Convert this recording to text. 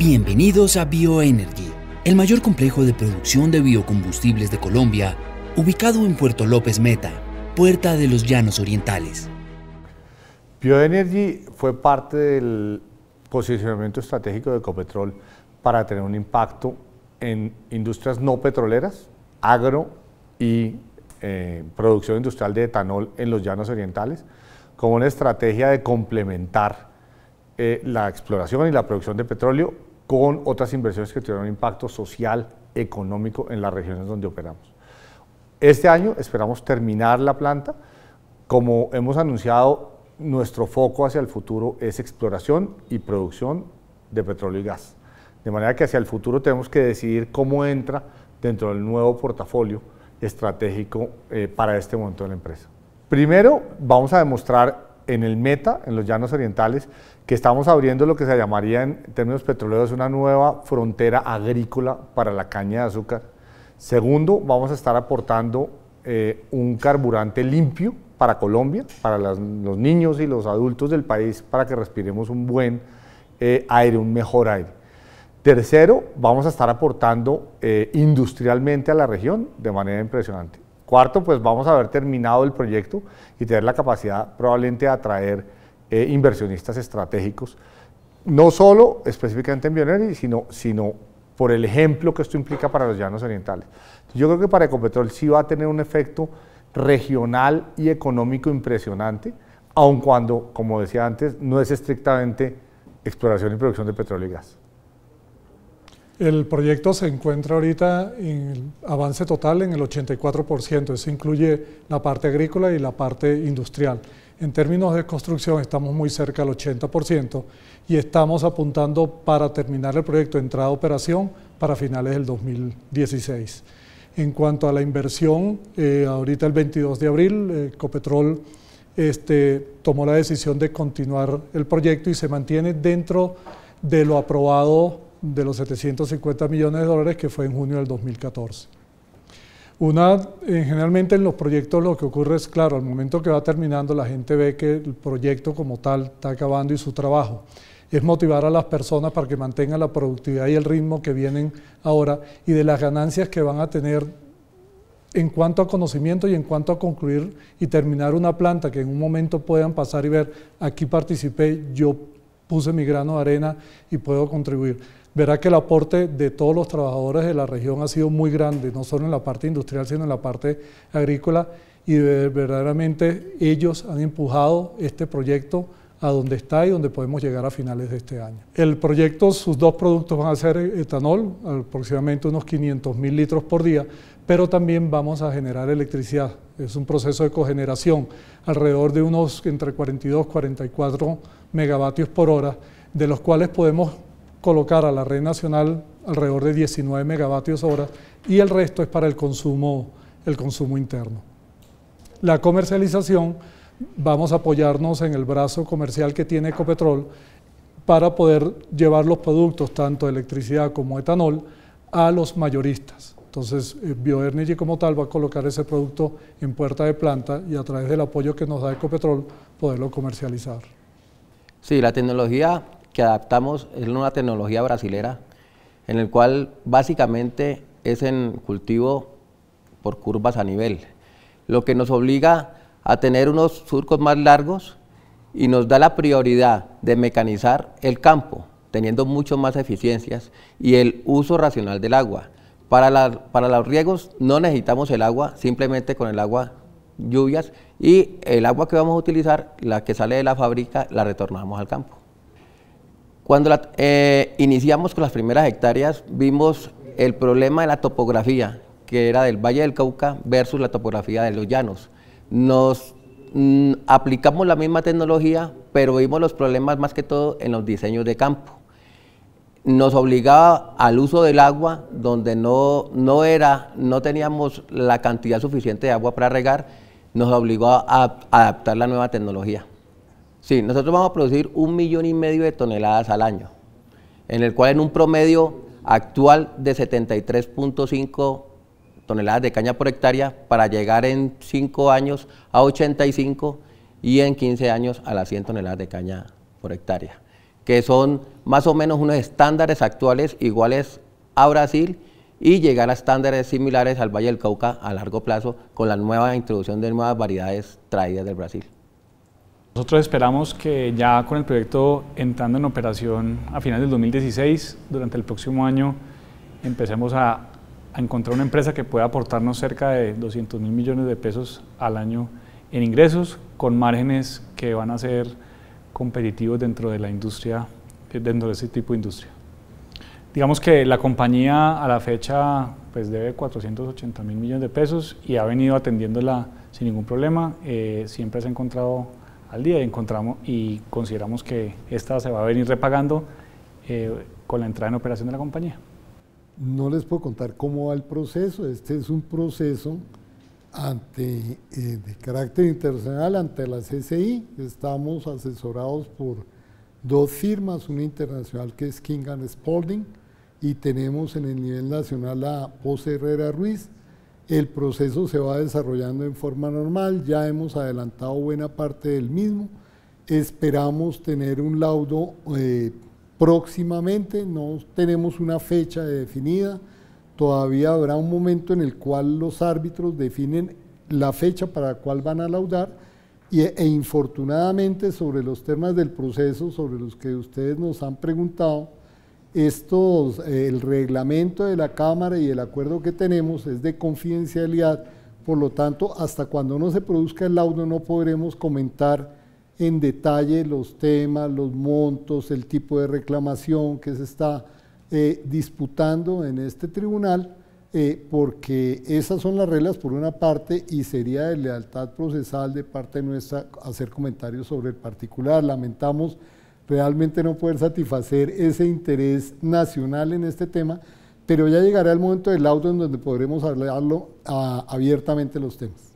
Bienvenidos a Bioenergy, el mayor complejo de producción de biocombustibles de Colombia, ubicado en Puerto López Meta, Puerta de los Llanos Orientales. Bioenergy fue parte del posicionamiento estratégico de Ecopetrol para tener un impacto en industrias no petroleras, agro y eh, producción industrial de etanol en los llanos orientales, como una estrategia de complementar eh, la exploración y la producción de petróleo con otras inversiones que tuvieron un impacto social, económico en las regiones donde operamos. Este año esperamos terminar la planta. Como hemos anunciado, nuestro foco hacia el futuro es exploración y producción de petróleo y gas. De manera que hacia el futuro tenemos que decidir cómo entra dentro del nuevo portafolio estratégico eh, para este momento de la empresa. Primero, vamos a demostrar en el Meta, en los llanos orientales, que estamos abriendo lo que se llamaría en términos petroleros una nueva frontera agrícola para la caña de azúcar. Segundo, vamos a estar aportando eh, un carburante limpio para Colombia, para los niños y los adultos del país, para que respiremos un buen eh, aire, un mejor aire. Tercero, vamos a estar aportando eh, industrialmente a la región de manera impresionante. Cuarto, pues vamos a haber terminado el proyecto y tener la capacidad probablemente de atraer eh, inversionistas estratégicos, no solo específicamente en Bioneri, sino, sino por el ejemplo que esto implica para los llanos orientales. Yo creo que para Ecopetrol sí va a tener un efecto regional y económico impresionante, aun cuando, como decía antes, no es estrictamente exploración y producción de petróleo y gas. El proyecto se encuentra ahorita en avance total en el 84%, eso incluye la parte agrícola y la parte industrial. En términos de construcción estamos muy cerca del 80% y estamos apuntando para terminar el proyecto de entrada a operación para finales del 2016. En cuanto a la inversión, eh, ahorita el 22 de abril, eh, Copetrol este, tomó la decisión de continuar el proyecto y se mantiene dentro de lo aprobado de los 750 millones de dólares que fue en junio del 2014. Una, generalmente en los proyectos lo que ocurre es, claro, al momento que va terminando la gente ve que el proyecto como tal está acabando y su trabajo. Es motivar a las personas para que mantengan la productividad y el ritmo que vienen ahora y de las ganancias que van a tener en cuanto a conocimiento y en cuanto a concluir y terminar una planta que en un momento puedan pasar y ver, aquí participé, yo puse mi grano de arena y puedo contribuir verá que el aporte de todos los trabajadores de la región ha sido muy grande, no solo en la parte industrial, sino en la parte agrícola, y verdaderamente ellos han empujado este proyecto a donde está y donde podemos llegar a finales de este año. El proyecto, sus dos productos van a ser etanol, aproximadamente unos 500 mil litros por día, pero también vamos a generar electricidad. Es un proceso de cogeneración, alrededor de unos entre 42 y 44 megavatios por hora, de los cuales podemos colocar a la red nacional alrededor de 19 megavatios hora y el resto es para el consumo, el consumo interno. La comercialización, vamos a apoyarnos en el brazo comercial que tiene Ecopetrol para poder llevar los productos, tanto de electricidad como etanol, a los mayoristas. Entonces, eh, Bioenergy como tal va a colocar ese producto en puerta de planta y a través del apoyo que nos da Ecopetrol poderlo comercializar. Sí, la tecnología que adaptamos es una tecnología brasilera, en el cual básicamente es en cultivo por curvas a nivel, lo que nos obliga a tener unos surcos más largos y nos da la prioridad de mecanizar el campo, teniendo mucho más eficiencias y el uso racional del agua. Para, para los riegos no necesitamos el agua, simplemente con el agua lluvias y el agua que vamos a utilizar, la que sale de la fábrica, la retornamos al campo. Cuando eh, iniciamos con las primeras hectáreas, vimos el problema de la topografía, que era del Valle del Cauca versus la topografía de los llanos. Nos mm, aplicamos la misma tecnología, pero vimos los problemas más que todo en los diseños de campo. Nos obligaba al uso del agua, donde no, no, era, no teníamos la cantidad suficiente de agua para regar, nos obligó a adaptar la nueva tecnología. Sí, nosotros vamos a producir un millón y medio de toneladas al año, en el cual en un promedio actual de 73.5 toneladas de caña por hectárea para llegar en 5 años a 85 y en 15 años a las 100 toneladas de caña por hectárea, que son más o menos unos estándares actuales iguales a Brasil y llegar a estándares similares al Valle del Cauca a largo plazo con la nueva introducción de nuevas variedades traídas del Brasil. Nosotros esperamos que ya con el proyecto entrando en operación a finales del 2016, durante el próximo año, empecemos a, encontrar una empresa que pueda aportarnos cerca de 200 mil millones de pesos al año en ingresos, con márgenes que van a ser competitivos dentro de la industria, eh, dentro de ese tipo de industria. Digamos que la compañía a la fecha pues debe 480 mil millones de pesos y ha venido atendiéndola sin ningún problema. Eh, siempre se ha encontrado al día encontramos, y consideramos que esta se va a venir repagando eh, con la entrada en operación de la compañía. No les puedo contar cómo va el proceso, este es un proceso ante, eh, de carácter internacional ante la CCI, estamos asesorados por dos firmas, una internacional que es King and Spalding y tenemos en el nivel nacional a Pose Herrera Ruiz, el proceso se va desarrollando en forma normal, ya hemos adelantado buena parte del mismo, esperamos tener un laudo eh, próximamente, no tenemos una fecha definida, todavía habrá un momento en el cual los árbitros definen la fecha para la cual van a laudar e, e infortunadamente sobre los temas del proceso, sobre los que ustedes nos han preguntado, estos, eh, el reglamento de la Cámara y el acuerdo que tenemos es de confidencialidad, por lo tanto, hasta cuando no se produzca el laudo no podremos comentar en detalle los temas, los montos, el tipo de reclamación que se está eh, disputando en este tribunal, eh, porque esas son las reglas por una parte y sería de lealtad procesal de parte nuestra hacer comentarios sobre el particular. Lamentamos realmente no poder satisfacer ese interés nacional en este tema, pero ya llegará el momento del auto en donde podremos hablarlo ah, abiertamente los temas.